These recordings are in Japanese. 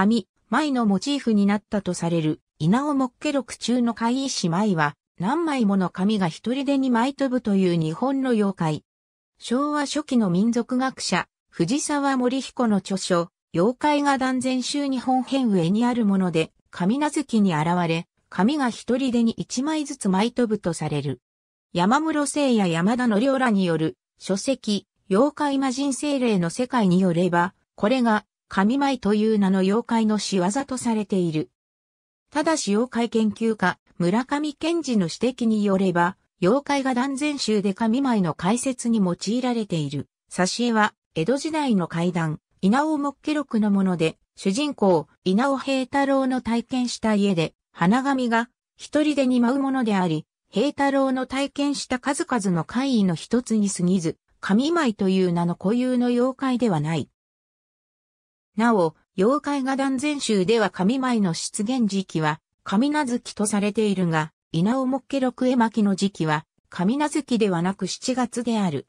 紙、舞のモチーフになったとされる、稲尾木家録中の怪石師舞は、何枚もの紙が一人でに舞い飛ぶという日本の妖怪。昭和初期の民族学者、藤沢森彦の著書、妖怪が断然州日本編上にあるもので、神名月に現れ、紙が一人でに一枚ずつ舞い飛ぶとされる。山室聖や山田の両らによる、書籍、妖怪魔人精霊の世界によれば、これが神舞という名の妖怪の仕業とされている。ただし妖怪研究家、村上賢治の指摘によれば、妖怪が断然集で神舞の解説に用いられている。挿絵は、江戸時代の怪談、稲尾目記録のもので、主人公、稲尾平太郎の体験した家で、花紙が一人でに舞うものであり、平太郎の体験した数々の怪異の一つに過ぎず、神舞という名の固有の妖怪ではない。なお、妖怪画断全集では神舞の出現時期は、神名月とされているが、稲尾もっけ六絵巻の時期は、神名月ではなく7月である。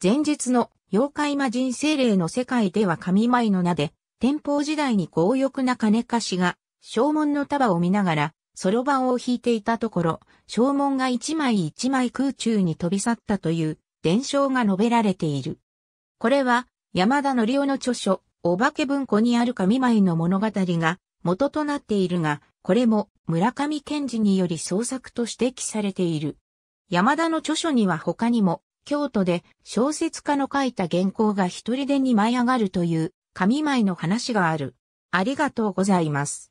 前日の妖怪魔人精霊の世界では神舞の名で、天保時代に強欲な金貸しが、正門の束を見ながら、そろばんを引いていたところ、正門が一枚一枚空中に飛び去ったという伝承が述べられている。これは、山田則夫の著書、お化け文庫にある神舞の物語が元となっているが、これも村上賢治により創作と指摘されている。山田の著書には他にも、京都で小説家の書いた原稿が一人でに舞い上がるという神舞の話がある。ありがとうございます。